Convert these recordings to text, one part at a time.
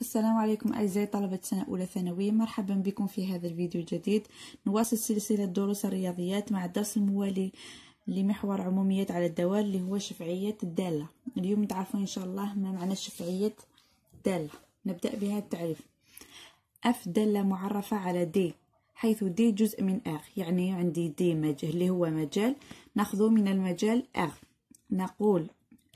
السلام عليكم أعزائي طلبة سنة أولى ثانوي مرحبا بكم في هذا الفيديو الجديد نواصل سلسلة دروس الرياضيات مع الدرس الموالي لمحور عموميات على الدوال اللي هو شفعية الدالة اليوم تعرفوا إن شاء الله ما معنى شفعية الدالة نبدأ بهذا التعريف أف دالة معرفة على دي حيث دي جزء من أغ يعني عندي دي مجال اللي هو مجال نأخذه من المجال أغ نقول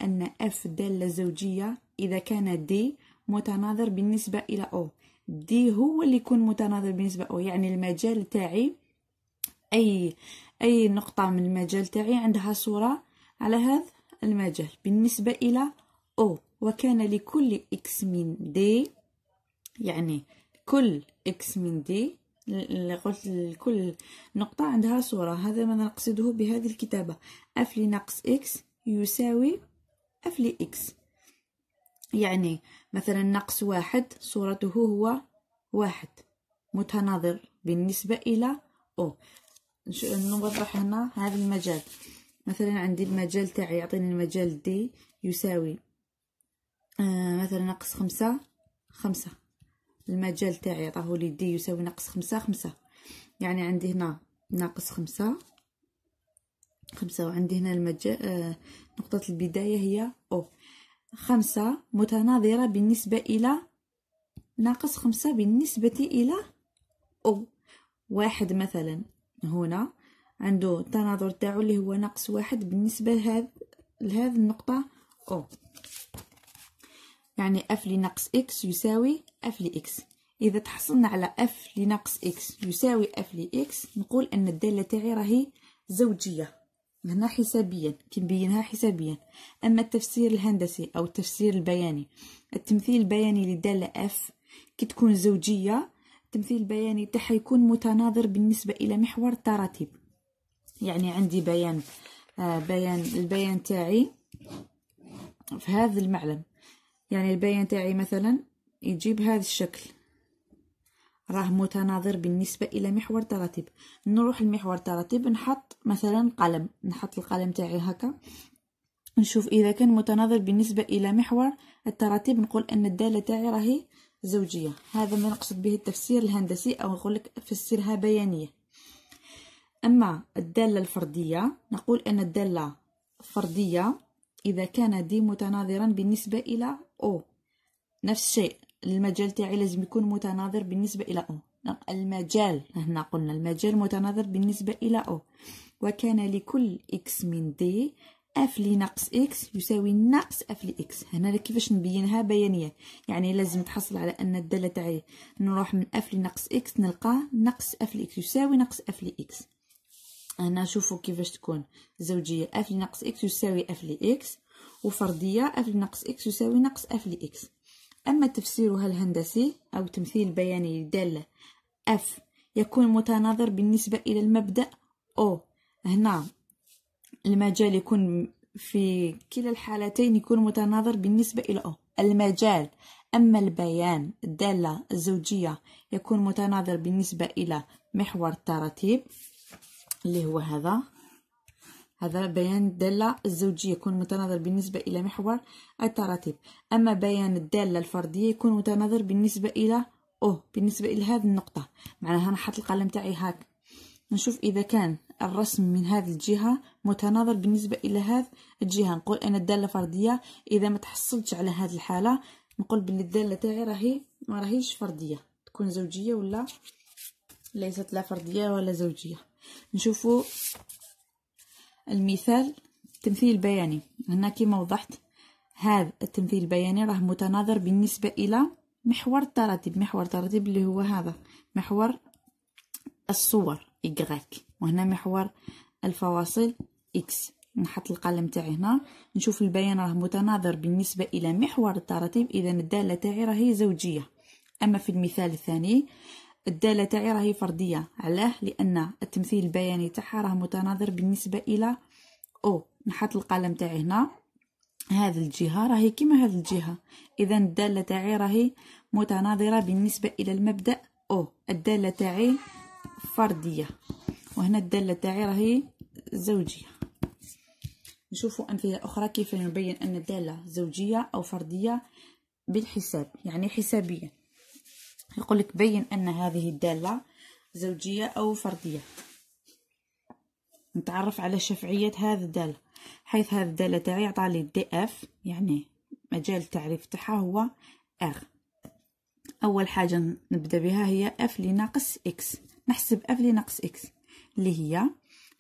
أن أف دالة زوجية إذا كان دي متناظر بالنسبة إلى أو دي هو اللي يكون متناظر بالنسبة أو يعني المجال تاعي أي أي نقطة من المجال تاعي عندها صورة على هذا المجال بالنسبة إلى أو وكان لكل إكس من دي يعني كل إكس من دي اللي قلت لكل نقطة عندها صورة هذا ما نقصده بهذه الكتابة أف لنقص إكس يساوي أف لإكس يعني مثلا ناقص واحد صورته هو واحد متناظر بالنسبة إلى أو نوضح هنا هذا المجال مثلا عندي المجال تاعي يعطيني المجال دي يساوي آه مثلا ناقص خمسة خمسة المجال تاعي عطاه لي دي يساوي ناقص خمسة خمسة يعني عندي هنا ناقص خمسة خمسة وعندي هنا المجال آه نقطة البداية هي أو خمسة متناظرة بالنسبة إلى ناقص خمسة بالنسبة إلى أو واحد مثلا هنا عنده التناظر تاعو اللي هو ناقص واحد بالنسبة لهذا لهذ النقطة أو يعني اف لناقص اكس يساوي اف لاكس اذا تحصلنا على اف لناقص اكس يساوي اف لاكس نقول ان الداله تاعي راهي زوجيه هنا حسابيا كنبينها حسابيا اما التفسير الهندسي او التفسير البياني التمثيل البياني للداله اف كي تكون زوجيه التمثيل البياني تاعها يكون متناظر بالنسبه الى محور التراتيب يعني عندي بيان آه بيان البيان تاعي في هذا المعلم يعني البيان تاعي مثلا يجيب هذا الشكل راه متناظر بالنسبه الى محور التراتيب نروح لمحور التراتيب نحط مثلا قلم نحط القلم تاعي هكا نشوف اذا كان متناظر بالنسبه الى محور التراتيب نقول ان الداله تاعي راهي زوجيه هذا ما نقصد به التفسير الهندسي او نقول لك فسرها بيانيه اما الداله الفرديه نقول ان الداله فرديه اذا كان دي متناظرا بالنسبه الى او نفس الشيء المجال تاعي لازم يكون متناظر بالنسبة إلى أو نعم، المجال هنا قلنا المجال متناظر بالنسبة إلى أو وكان لكل إكس من دي اف لي ناقص اكس يساوي ناقص اف لي اكس هنا كيفاش نبينها بيانيه يعني لازم تحصل على ان الداله تاعي نروح من اف لي ناقص اكس نلقى ناقص اف لي اكس يساوي ناقص اف لي اكس هنا شوفوا كيفاش تكون زوجيه اف لي ناقص اكس يساوي اف لي اكس وفرديه اف لي ناقص اكس يساوي ناقص اف لي اكس أما تفسيرها الهندسي أو تمثيل بياني دالة F يكون متناظر بالنسبة إلى المبدأ O هنا المجال يكون في كلا الحالتين يكون متناظر بالنسبة إلى O المجال أما البيان الدالة الزوجية يكون متناظر بالنسبة إلى محور التراتيب اللي هو هذا هذا بيان الدالة الزوجية يكون متناظر بالنسبة إلى محور التراتيب أما بيان الدالة الفردية يكون متناظر بالنسبة إلى أوه بالنسبة إلى هذه النقطة معناها نحط القلم تاعي هاك نشوف إذا كان الرسم من هذه الجهة متناظر بالنسبة إلى هذه الجهة نقول أنا الدالة فردية إذا ما تحصلتش على هذه الحالة نقول باللي الدالة تاعي راهي ما راهيش فردية تكون زوجية ولا ليست لا فردية ولا زوجية نشوفوا المثال التمثيل البياني هنا كما وضحت هذا التمثيل البياني راه متناظر بالنسبة إلى محور التراتب محور التراتب اللي هو هذا محور الصور إغريك وهنا محور الفواصل إكس نحط القلم تاعي هنا نشوف البيان راه متناظر بالنسبة إلى محور التراتيب إذا الدالة تاعي راهي زوجية أما في المثال الثاني الداله تاعي راهي فرديه علاه لان التمثيل البياني تاعها راه متناظر بالنسبه الى او نحط القلم تاعي هنا هذه الجهه راهي كيما هذه الجهه اذا الداله تاعي راهي متناظره بالنسبه الى المبدا او الداله تاعي فرديه وهنا الداله تاعي راهي زوجيه نشوفوا امثله اخرى كيف نبين ان الداله زوجيه او فرديه بالحساب يعني حسابيا يقول لك بين أن هذه الدالة زوجية أو فردية نتعرف على شفعية هذه الدالة حيث هذه الدالة تاعي عطالي دي اف يعني مجال التعريف تاعها هو ار أول حاجة نبدأ بها هي اف لناقص اكس نحسب اف لناقص اكس اللي هي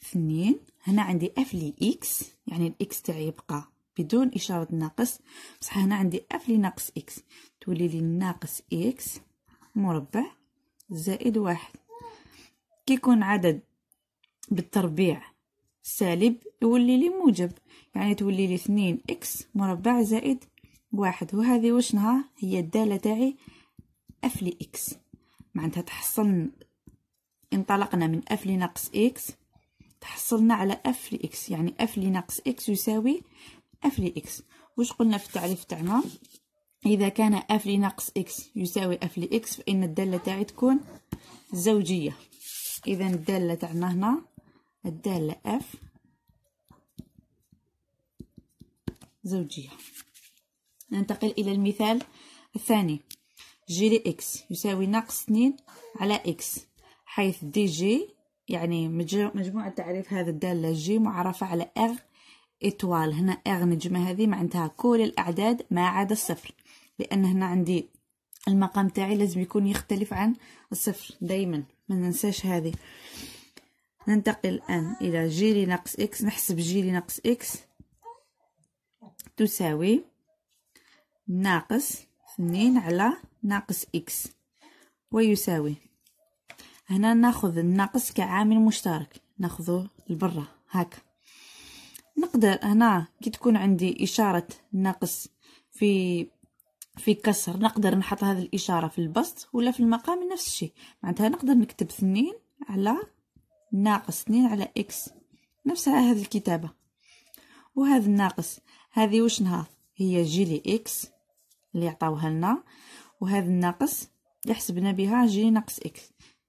اثنين هنا عندي اف لي اكس يعني الاكس تاعي يبقى بدون إشارة ناقص بصح هنا عندي اف لناقص اكس تولي لي ناقص اكس مربع زائد واحد كيكون عدد بالتربيع سالب يولي لي موجب يعني تولي لي اثنين اكس مربع زائد واحد وهذه وشنها هي الدالة تاعي اف لي اكس معناتها تحصل انطلقنا من اف لي ناقص اكس تحصلنا على اف لي اكس يعني اف لي ناقص اكس يساوي اف لي اكس واش قلنا في التعريف تاعنا إذا كان اف لناقص إكس يساوي اف لإكس فإن الدالة تاعي تكون زوجية إذا الدالة تاعنا هنا الدالة اف زوجية ننتقل إلى المثال الثاني جي لإكس يساوي ناقص اثنين على إكس حيث دي جي يعني مجموعة تعريف هذا الدالة جي معرفة على اغ إطوال هنا إغ نجمة هذه معناتها كل الأعداد ما عدا الصفر لأن هنا عندي المقام تاعي لازم يكون يختلف عن الصفر دايما ما ننساش هذه ننتقل الآن إلى جيلي ناقص إكس نحسب جيلي ناقص إكس تساوي ناقص اثنين على ناقص إكس ويساوي هنا ناخذ الناقص كعامل مشترك ناخذه لبرا هكا نقدر هنا كي تكون عندي إشارة ناقص في في كسر نقدر نحط هذه الإشارة في البسط ولا في المقام نفس الشيء معناتها نقدر نكتب اثنين على ناقص اثنين على إكس نفسها هذه الكتابة وهذا الناقص هذه وشنها هي جي لي إكس اللي يعطوها لنا وهذا الناقص يحسبنا بها جي ناقص إكس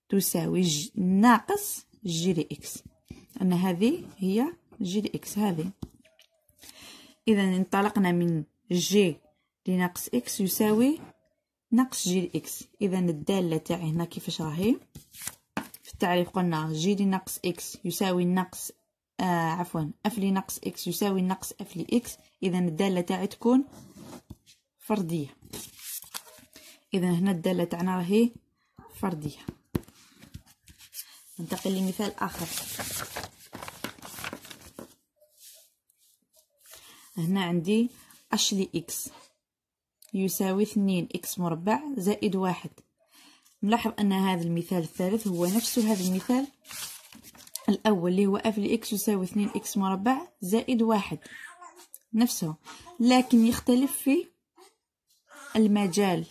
تساوي ناقص جي إكس أن هذه هي جي اكس هذه إذا انطلقنا من جي لناقص إكس يساوي ناقص جي اكس إذا الدالة تاعي هنا كيفاش راهي في التعريف قلنا جي لناقص إكس يساوي ناقص آه عفوا اف لناقص إكس يساوي ناقص اف لإكس إذا الدالة تاعي تكون فردية إذا هنا الدالة تاعنا راهي فردية ننتقل لمثال آخر هنا عندي اش لي اكس يساوي اثنين اكس مربع زائد واحد نلاحظ ان هذا المثال الثالث هو نفس هذا المثال الاول اللي هو اف اكس يساوي اثنين اكس مربع زائد واحد نفسه لكن يختلف في المجال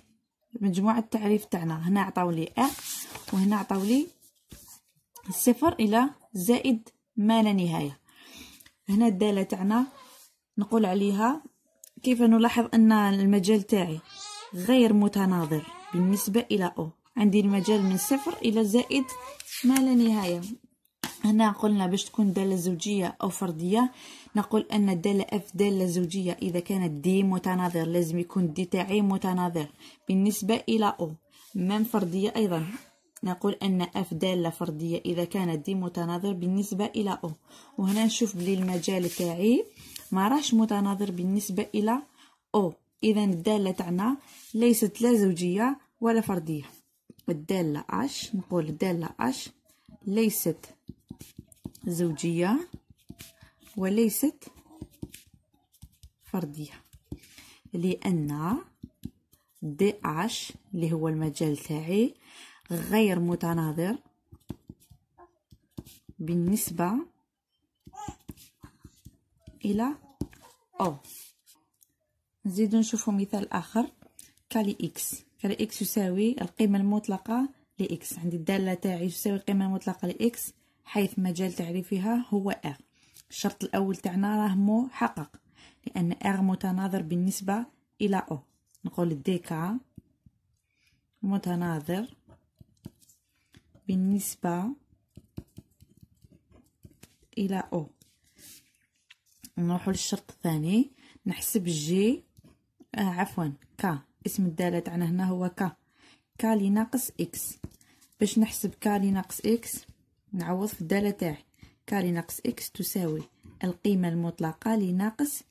مجموعة التعريف تاعنا هنا عطاو لي ا وهنا عطاو لي صفر الى زائد ما لا نهايه هنا الداله تاعنا نقول عليها كيف نلاحظ أن المجال تاعي غير متناظر بالنسبة إلى أو عندي المجال من صفر إلى زائد ما لا نهاية هنا قلنا باش تكون دالة زوجية أو فردية نقول أن الدالة اف دالة زوجية إذا كانت دي متناظر لازم يكون دي تاعي متناظر بالنسبة إلى أو مام فردية أيضا نقول أن اف دالة فردية إذا كانت دي متناظر بالنسبة إلى أو وهنا نشوف بلي المجال تاعي ما راش متناظر بالنسبة إلى أو إذا الدالة تاعنا ليست لا زوجية ولا فردية الدالة أش نقول الدالة أش ليست زوجية وليست فردية لأن دي أش اللي هو المجال تاعي غير متناظر بالنسبة الى او نزيدو نشوفو مثال اخر كالي اكس كالي اكس يساوي القيمه المطلقه لاكس عندي الداله تاعي تساوي القيمه المطلقه لاكس حيث مجال تعريفها هو ار الشرط الاول تاعنا راه محقق لان ار متناظر بالنسبه الى او نقول ديكا متناظر بالنسبه الى او نروحو للشرط الثاني نحسب جي آه عفوا كا اسم الدالة تاعنا هنا هو كا كا لي ناقص اكس باش نحسب كا لي ناقص اكس نعوض في الدالة تاعي كا لي ناقص اكس تساوي القيمة المطلقة لناقص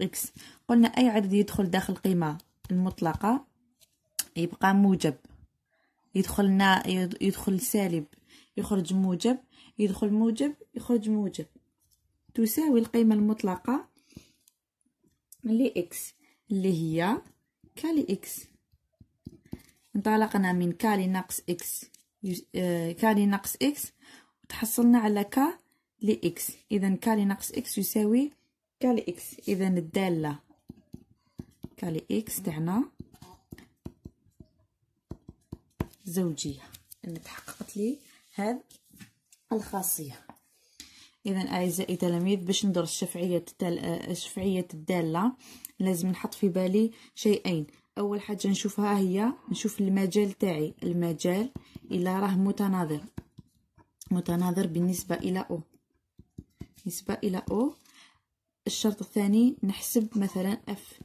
اكس قلنا اي عدد يدخل داخل القيمة المطلقة يبقى موجب يدخل نا يدخل سالب يخرج موجب يدخل موجب يخرج موجب تساوي القيمة المطلقة لإكس اللي هي ك لإكس انطلقنا من ك لناقص إكس ك آه، لناقص إكس وتحصلنا على ك لإكس إذا ك لناقص إكس يساوي ك لإكس إذا الدالة ك لإكس تاعنا زوجية ان تحققت لي هذه الخاصية اذا اعزائي تلاميذ باش ندرس شفعيه التل... شفعيه الداله لازم نحط في بالي شيئين اول حاجه نشوفها هي نشوف المجال تاعي المجال الا راه متناظر متناظر بالنسبه الى او بالنسبه الى او الشرط الثاني نحسب مثلا اف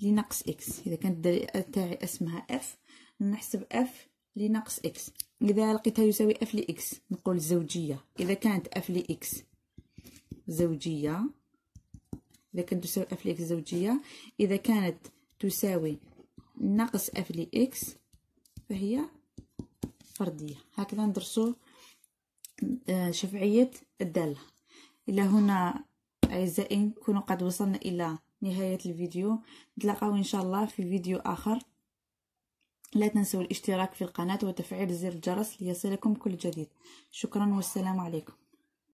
لنقص اكس اذا كانت الدالة تاعي اسمها اف نحسب اف لنقص اكس اذا لقيتها يساوي اف لاكس نقول زوجيه اذا كانت اف لاكس زوجية إذا كانت تساوي اف لإكس زوجية إذا كانت تساوي ناقص اف لإكس فهي فردية هكذا ندرسو آه، شفعية الدالة إلى هنا أعزائي نكونو قد وصلنا إلى نهاية الفيديو نتلاقاو إن شاء الله في فيديو آخر لا تنسوا الاشتراك في القناة وتفعيل زر الجرس ليصلكم كل جديد شكرا والسلام عليكم